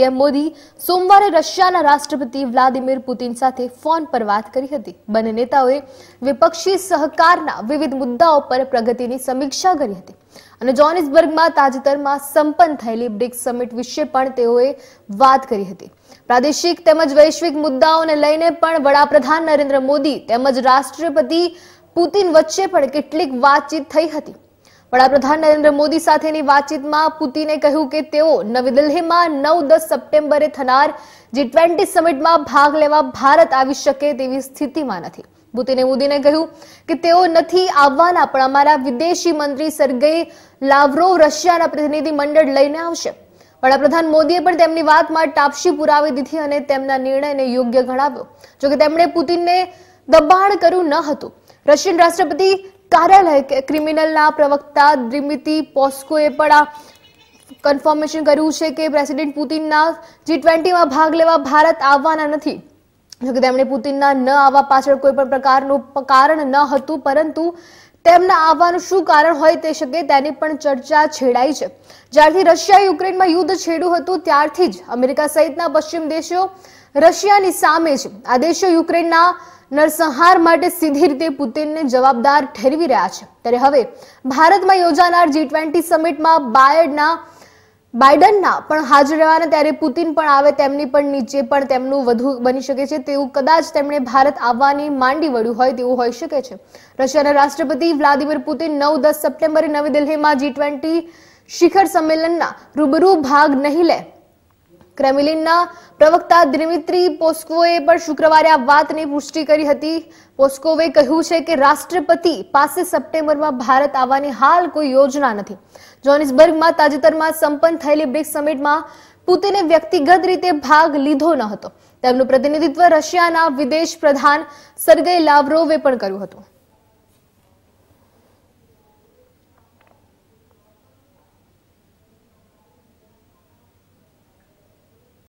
PM Modi સોમવારે રશિયાના રાષ્ટ્રપતિ વ્લાદિમીર પુતિન સાથે ફોન પર વાત કરી હતી બંને નેતાઓએ વિપક્ષી સહકારના વિવિધ મુદ્દાઓ પર પ્રગતિની સમીક્ષા કરી હતી અને જોનિસબર્ગમાં તાજેતરમાં સંપન્ન થયેલી બ્રિક્સ સમિટ વિશે પણ તેઓએ વાત કરી હતી પ્રાદેશિક તેમજ વૈશ્વિક મુદ્દાઓને લઈને પણ વડાપ્રધાન નરેન્દ્ર મોદી તેમજ રાષ્ટ્રપતિ પુતિન વચ્ચે પણ કેટલીક વાતચીત થઈ હતી વડાપ્રધાન નરેન્દ્ર મોદી સાથેની વાતચીતમાં પુતિને કહ્યું કે તેઓ નવી દિલ્હીમાં નવ દસ સપ્ટેમ્બરે થનાર જી ટ્વેન્ટી સમિટમાં ભાગ લેવા ભારત આવી શકે તેવી સ્થિતિમાં નથી પુતિને મોદીને કહ્યું કે તેઓ નથી આવવાના પણ અમારા વિદેશી મંત્રી સર્ગેઈ લાવરો રશિયાના પ્રતિનિધિમંડળ લઈને આવશે વડાપ્રધાન મોદીએ પણ તેમની વાતમાં ટાપશી પુરાવી દીધી અને તેમના નિર્ણયને યોગ્ય ગણાવ્યો જોકે તેમણે પુતિનને દબાણ કર્યું ન હતું રશિયન રાષ્ટ્રપતિ કાર્યાલય ક્રિમિનલના પ્રવક્તા દ્રિમિતિ પોસ્કોએ પણ આ કન્ફર્મેશન કર્યું છે કે પ્રેસિડેન્ટ પુતિનના જી ટ્વેન્ટીમાં ભાગ લેવા ભારત આવવાના નથી જોકે તેમણે પુતિનના ન આવવા પાછળ કોઈ પણ પ્રકારનું કારણ ન હતું પરંતુ તેમના આવવાનું શું કારણ હોય તે શકે તેની પણ ચર્ચા છેડાઈ છે જ્યારથી રશિયા યુક્રેનમાં યુદ્ધ છેડ્યું હતું ત્યારથી જ અમેરિકા સહિતના પશ્ચિમ દેશો રશિયાની સામે છે આ દેશો યુક્રેનના નરસંહાર માટે સીધી રીતે પુતિનને જવાબદાર ઠેરવી રહ્યા છે ત્યારે હવે ભારતમાં યોજાનાર જી ટ્વેન્ટી સમિટમાં બાયડના બાઇડનના પણ હાજર રહેવાના ત્યારે પુતિન પણ આવે તેમની પણ નીચે પણ તેમનું વધુ બની શકે છે તેવું કદાચ તેમણે ભારત આવવાની માંડી વળ્યું હોય તેવું હોઈ શકે છે રશિયાના રાષ્ટ્રપતિ વ્લાદિમીર પુતિન નવ દસ સપ્ટેમ્બરે નવી દિલ્હીમાં જી ટ્વેન્ટી શિખર સંમેલનના રૂબરૂ ભાગ નહીં લે ક્રેમલિનના પ્રવક્તા દિમિત્રી પોસ્કોએ પણ શુક્રવારે આ વાતની પુષ્ટિ કરી હતી પોસ્કોવે કહ્યું છે કે રાષ્ટ્રપતિ પાસે સપ્ટેમ્બરમાં ભારત આવવાની હાલ કોઈ યોજના નથી જોનિસબર્ગમાં તાજેતરમાં સંપન્ન થયેલી બ્રિક્સ સમિટમાં પુતિને વ્યક્તિગત રીતે ભાગ લીધો ન હતો તેમનું પ્રતિનિધિત્વ રશિયાના વિદેશ પ્રધાન સર્ગઈ લાવરોવે પણ કર્યું હતું